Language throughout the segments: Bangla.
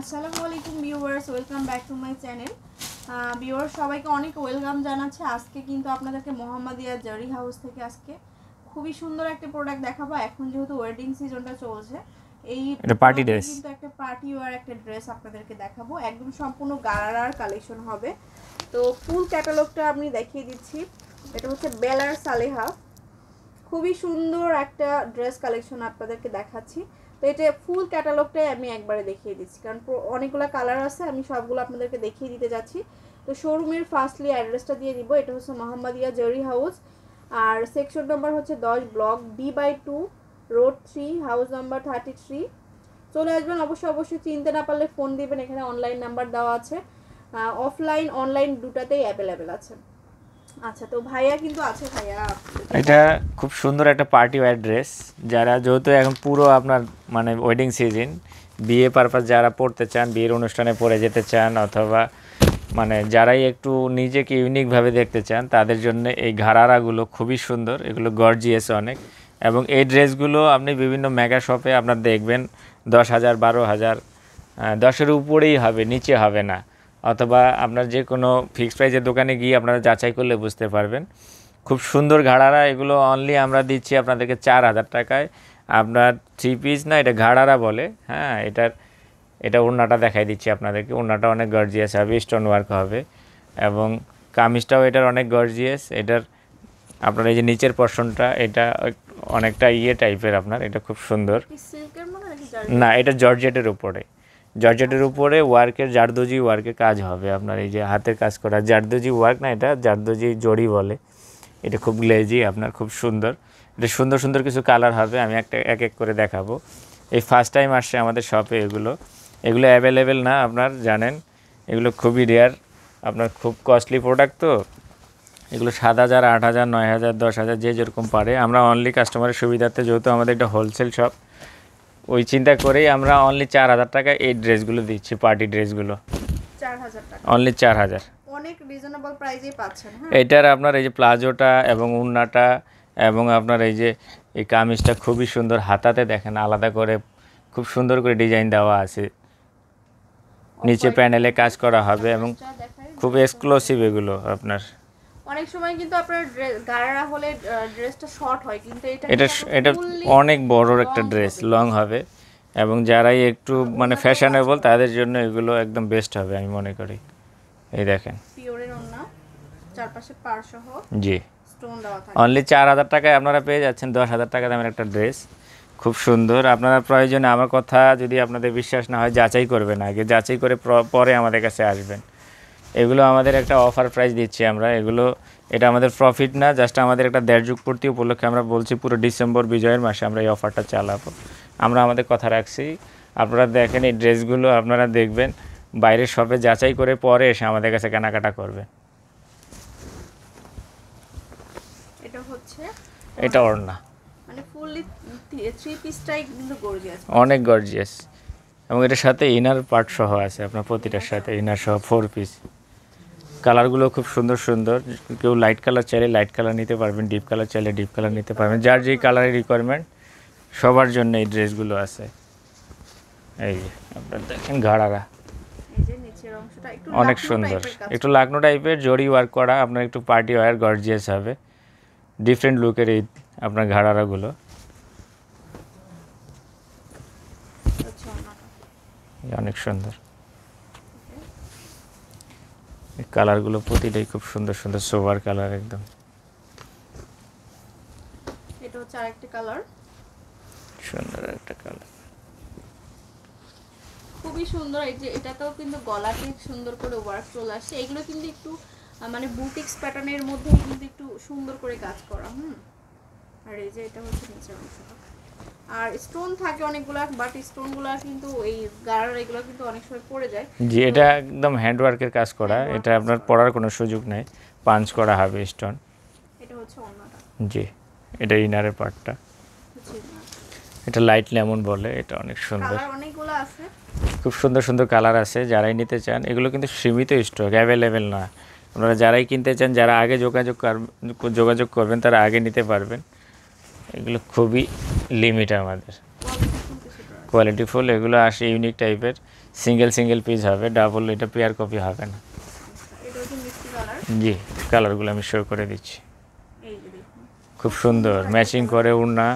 আসসালামু আলাইকুম viewers welcome back to my channel viewers সবাইকে অনেক ওয়েলকাম জানাচ্ছে আজকে কিন্তু আপনাদেরকে মোহাম্মদিয়া জারি হাউস থেকে আজকে খুবই সুন্দর একটা প্রোডাক্ট দেখাবো এখন যেহেতু ওয়েডিং সিজনটা চলছে এই পার্টি ড্রেস কিন্তু একটা পার্টি ওয়ার একটা ড্রেস আপনাদেরকে দেখাবো একদম সম্পূর্ণ গারার কালেকশন হবে তো ফুল ক্যাটালগটা আমি দেখিয়ে দিচ্ছি এটা হচ্ছে বেলার সালেহা খুবই সুন্দর একটা ড্রেস কালেকশন আপনাদেরকে দেখাচ্ছি তো এটা ফুল ক্যাটালগটাই আমি একবারে দেখিয়ে দিচ্ছি কারণ অনেকগুলো কালার আছে আমি সবগুলো আপনাদেরকে দেখিয়ে দিতে যাচ্ছি তো শোরুমের ফার্স্টলি অ্যাড্রেসটা দিয়ে দিব এটা হচ্ছে মোহাম্মদিয়া জেরি হাউস আর সেকশন নম্বর হচ্ছে দশ block B by two road three house number thirty three চলে আসবেন অবশ্যই অবশ্যই চিনতে না পারলে ফোন দিবেন এখানে অনলাইন নাম্বার দেওয়া আছে অফলাইন অনলাইন দুটাতেই অ্যাভেলেবেল আছে আচ্ছা তো ভাইয়া কিন্তু আছে ভাইয়া এটা খুব সুন্দর একটা পার্টি ওয়্যার ড্রেস যারা যেহেতু এখন পুরো আপনার মানে ওয়েডিং সিজন বিয়ে পারপাস যারা পড়তে চান বিয়ের অনুষ্ঠানে পড়ে যেতে চান অথবা মানে যারাই একটু নিজেকে ইউনিকভাবে দেখতে চান তাদের জন্য এই ঘাড়ারাগুলো খুবই সুন্দর এগুলো গর্জিয়াস অনেক এবং এই ড্রেসগুলো আপনি বিভিন্ন মেগা শপে আপনার দেখবেন দশ হাজার বারো হাজার দশের উপরেই হবে নিচে হবে না অথবা আপনার যে কোনো ফিক্সড প্রাইজের দোকানে গিয়ে আপনারা যাচাই করলে বুঝতে পারবেন খুব সুন্দর ঘাড়ারা এগুলো অনলি আমরা দিচ্ছি আপনাদেরকে চার হাজার টাকায় আপনার থ্রি পিস না এটা ঘাড়ারা বলে হ্যাঁ এটার এটা ওড়নাটা দেখাই দিচ্ছি আপনাদেরকে ওড়নাটা অনেক গর্জিয়াস হবে স্টোন ওয়ার্ক হবে এবং কামিজটাও এটার অনেক গর্জিয়াস এটার আপনার এই যে নিচের পশনটা এটা অনেকটা ইয়ে টাইপের আপনার এটা খুব সুন্দর না এটা জর্জেটের উপরে জর্জেটের উপরে ওয়ার্কের জারদোজি ওয়ার্কের কাজ হবে আপনার এই যে হাতের কাজ করা জারদজি ওয়ার্ক না এটা জারদজি জড়ি বলে এটা খুব গ্লেজি আপনার খুব সুন্দর এটা সুন্দর সুন্দর কিছু কালার হবে আমি একটা এক এক করে দেখাবো এই ফার্স্ট টাইম আসছে আমাদের শপে এগুলো এগুলো অ্যাভেলেবেল না আপনার জানেন এগুলো খুবই রেয়ার আপনার খুব কস্টলি প্রোডাক্ট তো এগুলো সাত হাজার আট হাজার নয় হাজার দশ হাজার যে যেরকম পারে আমরা অনলি কাস্টমারের সুবিধার্থে যেহেতু আমাদের এটা হোলসেল শপ ওই চিন্তা করেই আমরা অনলি চার হাজার টাকা এই ড্রেসগুলো দিচ্ছি পার্টি ড্রেসগুলো অনলি চার হাজার হ্যাঁ। এটার আপনার এই যে প্লাজোটা এবং উন্নাটা এবং আপনার এই যে এই কামিজটা খুবই সুন্দর হাতাতে দেখেন আলাদা করে খুব সুন্দর করে ডিজাইন দেওয়া আছে নিচে প্যানেলে কাজ করা হবে এবং খুব এক্সক্লুসিভ এগুলো আপনার অনেক সময় কিন্তু আপনার গারারা হলে ড্রেসটা শর্ট হয় কিন্তু এটা এটা অনেক বড় একটা ড্রেস লং হবে এবং যারাই একটু মানে ফ্যাশনেবল তাদের জন্য এগুলো একদম বেস্ট হবে আমি মনে করি এই দেখেন পিওরের ওন্না চারপাশে পার সহ জি স্টোন চার থাকে অনলি 4000 টাকায় আপনারা পেয়ে যাচ্ছেন 10000 টাকা দামের একটা ড্রেস খুব সুন্দর আপনারা প্রয়োজনে আমার কথা যদি আপনাদের বিশ্বাস না হয় যাচাই করবেন আগে যাচাই করে পরে আমাদের কাছে আসবেন এগুলো আমাদের একটা অফার প্রাইস দিচ্ছি আমরা এগুলো এটা আমাদের প্রফিট না জাস্ট আমাদের একটা দেড় যুগ পূর্তি উপলক্ষে আমরা বলছি পুরো ডিসেম্বর বিজয়ের মাসে আমরা এই অফারটা চালাবো আমরা আমাদের কথা রাখছি আপনারা দেখেন এই ড্রেসগুলো আপনারা দেখবেন বাইরের শপে যাচাই করে পরে এসে আমাদের কাছে কেনাকাটা করবে এটা ওড়না মানে অনেক গর্জিয়াস এবং এটার সাথে ইনার পার্ট সহ আছে আপনার প্রতিটার আচ্ছা। সাথে ইনার সহ ফোর পিস কালারগুলো খুব সুন্দর সুন্দর কেউ লাইট কালার চাইলে লাইট কালার নিতে পারবেন ডিপ কালার চাইলে ডিপ কালার নিতে পারবেন যার যেই কালারের রিকোয়ারমেন্ট সবার জন্য এই ড্রেসগুলো আছে এই যে আপনার দেখেন ঘাড়ারা অনেক সুন্দর একটু লাগ্ন টাইপের জরি ওয়ার্ক করা আপনার একটু পার্টি ওয়ার গর্জিয়াস হবে ডিফারেন্ট লুকের এই আপনার ঘাড়ারাগুলো আচ্ছা, অনেক সুন্দর কালারগুলো প্রতিটাই খুব সুন্দর সুন্দর সোভার কালার একদম এটা হচ্ছে আরেকটা কালার সুন্দর একটা কালার খুবই সুন্দর এই যে এটাতেও কিন্তু গলাতে সুন্দর করে ওয়ার্ক চলে আসছে কিন্তু একটু মানে বুটিক্স প্যাটার্নের মধ্যে কিন্তু একটু সুন্দর করে কাজ করা হুম আর এই যে এটা হচ্ছে নিচের অংশটা আর স্টোন থাকে অনেকগুলা বাট স্টোনগুলা কিন্তু এই গাড়ার এগুলো কিন্তু অনেক সময় পড়ে যায় জি এটা একদম হ্যান্ডওয়ার্কের কাজ করা এটা আপনার পড়ার কোনো সুযোগ নাই পাঞ্চ করা হবে স্টোন এটা হচ্ছে অন্যটা জি এটা ইনারের পার্টটা এটা লাইট লেমন বলে এটা অনেক সুন্দর আছে খুব সুন্দর সুন্দর কালার আছে যারাই নিতে চান এগুলো কিন্তু সীমিত স্টক অ্যাভেলেবেল না আপনারা যারাই কিনতে চান যারা আগে যোগাযোগ যোগাযোগ করবেন তারা আগে নিতে পারবেন এগুলো খুবই লিমিট আমাদের কোয়ালিটি ফুল এগুলো আসে ইউনিক টাইপের সিঙ্গেল সিঙ্গেল পিস হবে ডাবল এটা পেয়ার কপি হবে না জি কালারগুলো আমি শো করে দিচ্ছি খুব সুন্দর ম্যাচিং করে উড়না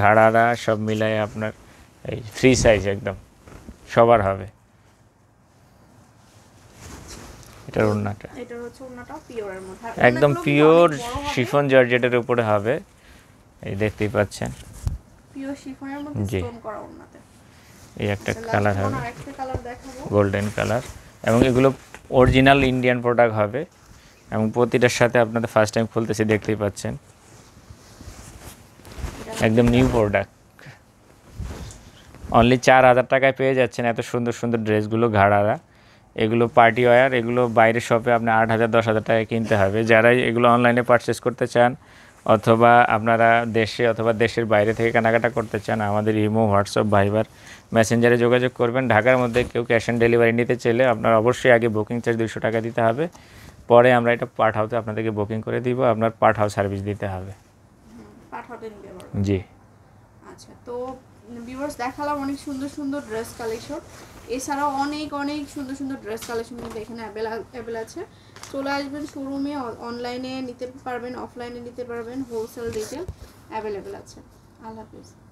ঘাড়ারা সব মিলায় আপনার এই ফ্রি সাইজ একদম সবার হবে এটার একদম পিওর শিফন জর্জেটের উপরে হবে এই দেখতেই পাচ্ছেন জি এই একটা কালার আচ্ছা, হবে গোল্ডেন কালার এবং এগুলো অরিজিনাল ইন্ডিয়ান প্রোডাক্ট হবে এবং প্রতিটার সাথে আপনাদের ফার্স্ট টাইম খুলতেছি দেখতেই পাচ্ছেন একদম নিউ প্রোডাক্ট অনলি চার হাজার টাকায় পেয়ে যাচ্ছেন এত সুন্দর সুন্দর ড্রেসগুলো ঘাড়ারা এগুলো পার্টি ওয়্যার এগুলো বাইরের শপে আপনি আট হাজার দশ হাজার টাকায় কিনতে হবে যারা এগুলো অনলাইনে পারচেস করতে চান অথবা আপনারা দেশে অথবা দেশের বাইরে থেকে কেনাকাটা করতে চান আমাদের ইমো হোয়াটসঅ্যাপ ভাইবার মেসেঞ্জারে যোগাযোগ করবেন ঢাকার মধ্যে কেউ ক্যাশ অন ডেলিভারি নিতে চাইলে আপনার অবশ্যই আগে বুকিং চার্জ দুশো টাকা দিতে হবে পরে আমরা এটা পার্ট হাউসে আপনাদেরকে বুকিং করে দিব আপনার পার্ট হাউস সার্ভিস দিতে হবে জি আচ্ছা তো ভিউয়ার্স মানে দেখালাম অনেক সুন্দর সুন্দর ড্রেস কালেকশন এছাড়াও অনেক অনেক সুন্দর সুন্দর ড্রেস কালেকশন কিন্তু এখানে অ্যাভেল আছে চলে আসবেন শোরুমে অনলাইনে নিতে পারবেন অফলাইনে নিতে পারবেন হোলসেল রিটেল অ্যাভেলেবেল আছে আল্লাহ হাফিজ